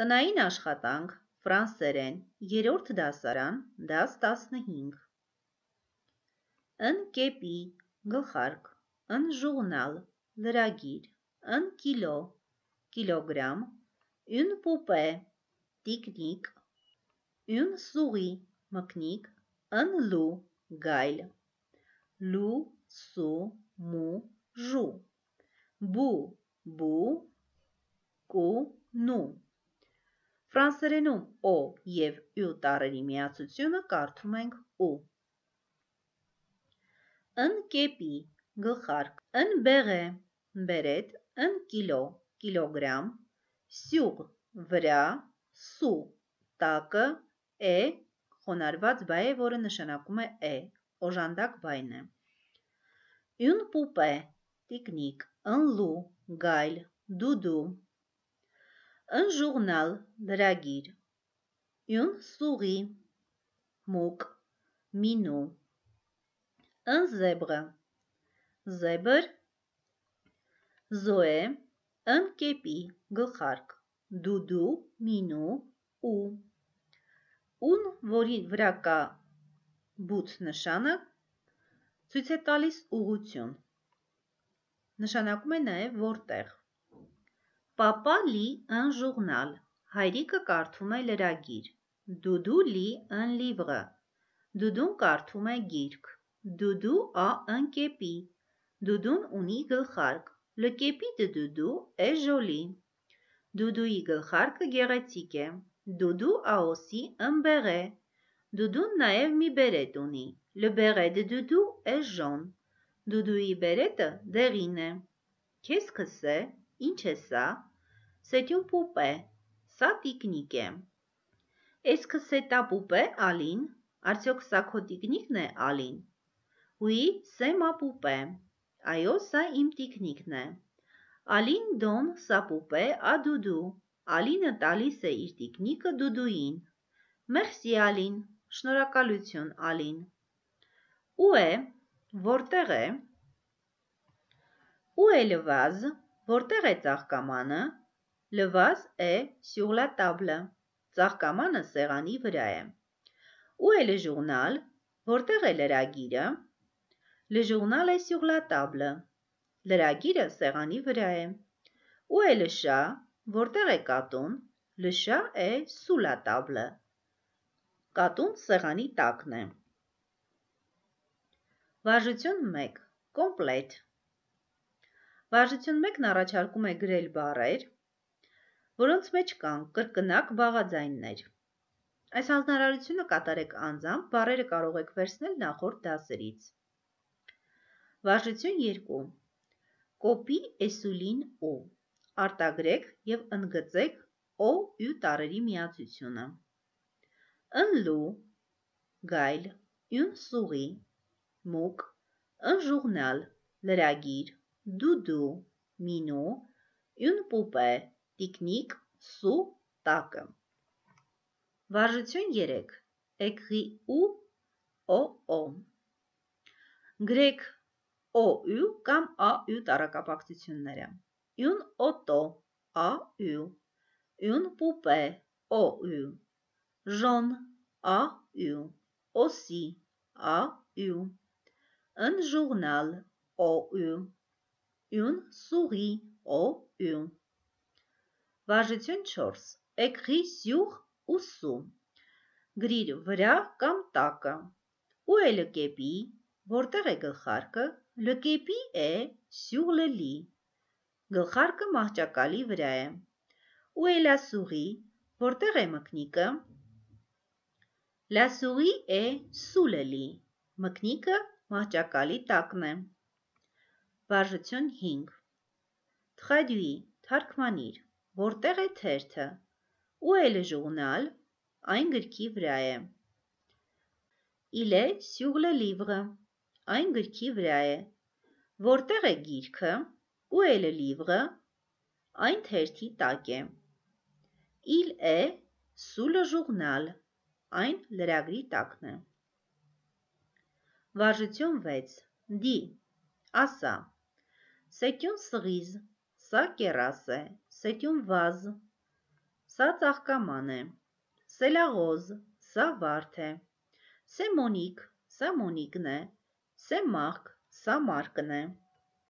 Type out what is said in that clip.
Տնային աշխատանք, ֆրանսերեն, երրորդ դասարան, դաս 15։ Ընկեպի, գլխարկ, ընժուղնալ, լրագիր, ընկիլո, կիլոգրամ, ուն պուպե, տիկնիկ, ուն սուղի, մկնիկ, ընլու, գայլ, լու, սու, մու, ժու, բու, բու, կու, նու Ֆրանսերենում «օ» եւ «յ» տառերի միացությունը կարդում ենք «ու»։ Ընկեպի գլխարկ, ընբեղե բերետ, ընկիլո կիլոգրամ, սյուղ վրա, սու տակը, է խոնարված բայ է, որը նշանակում է է, օժանդակ բայն է։ Յուն պուպե տիկնիկ, ընլու գայլ, դուդու Ընժուղնալ լրագիր։ Յուն սուղի։ Մուկ։ Մինու։ Ընզեբրը։ Զեբր։ Զոե։ Ընկեպի գլխարկ։ Դուդու, մինու, ու։ Ուն, որի վրա կա բուց նշանը, ցույց է տալիս ուղություն։ Նշանակում է նաև որտեղ։ Պապա լի ըն ժուռնալ։ Հայրիկը կարդում է լրագիր։ Դուդու լի ըն լիվրը։ Դուդուն կարդում է գիրք։ Դուդու ա ըն կեպի։ Դուդուն ունի գլխարկ։ Le կեպի de դուդու է ժոլի։ Դուդուի գլխարկը գեղեցիկ է։ Դուդու աոսի ըն բեղե։ Դուդուն նաև մի բերետ ունի։ Le beret de դուդու է ժոն։ Դուդուի բերետը դեղին է։ Qu'est-ce que c'est? Ինչ է սա։ Սետյուն պուպե, սա տիկնիկ է։ Էսքը սետա պուպե ալին, արդյոք սա քո տիկնիկն է ալին։ Ուի սեմա պուպե, այո սա իմ տիկնիկն է։ Ալին դոն սա պուպե ա դուդու, ալինը տալիս է իր տիկնիկը դուդուին։ Մերսի ալին, շնորհակալություն ալին։ Ու է, որտեղ է։ Ու է լվազ, որտեղ է ծաղկամանը։ Լվաս է sur la table։ Ծաղկամանը սեղանի վրա է։ Où est le journal։ Որտեղ է լրագիրը։ Le journal est sur la table։ Լրագիրը սեղանի վրա է։ Où est le chat։ Որտեղ է կատուն։ Le chat est sous la table։ Կատուն սեղանի տակն է։ Վարժություն 1. Կոմպլետ Վարժություն 1-ն առաջարկում է գրել բառեր, որոնց մեջ կան կրկնակ բաղաձայններ։ Այս հանձնարարությունը կատարեք անձամբ, բառերը կարող եք վերցնել նախորդ դասերից։ Վարժություն 2. Կոպի էսուլին O։ Արտագրեք եւ ընդգծեք O ու տարերի միացությունը։ Ընլու գայլ, յուն սուղի, մուկ, ընժուղնալ, լրագիր, դուդու, մինու, յուն պուպե, տիկնիկ, սու, տակը։ Վարժություն 3. Էկղի ու օ օ։ Գրեք օ-յու կամ ա-յու տարակապակցությունները։ Յուն օտո, ա-յու։ Յուն պուպե, օ-յու։ Ժոն, ա-յու։ Օսի, ա-յու։ Ըն ժուռնալ, օ-յու։ Յուն սուղի, օ-յու։ Վարժություն 4. Էգի սյուղ ու սում։ Գրիր վրա կամ տակը։ Ու է լկեպի, որտեղ է գլխարկը, լկեպի է սյուղ լլի։ Գլխարկը մահճակալի վրա է։ Ու է լասուղի, որտեղ է մկնիկը, լասուղի է սուլելի, մկնիկը մահճակալի տակն է։ Վարժություն 5 Թխադյուի թարգմանիր Որտեղ է թերթը։ Où est le journal? Այն գրքի վրա է։ Il est sur le livre. Այն գրքի վրա է։ Որտեղ է գիրքը։ Où est le livre? Այն թերթի տակ է։ Il est sous le journal. Այն լրագրի տակն է։ Վարժություն 6. Դի, ասա։ Սեկյուն սղիզ, Սա կերաս է, սետյուն վազ, սա ծաղկաման է, սելաղոզ, սա վարդ է, սե մոնիկ, սա մոնիկն է, սե մաղկ, սա մարկն է։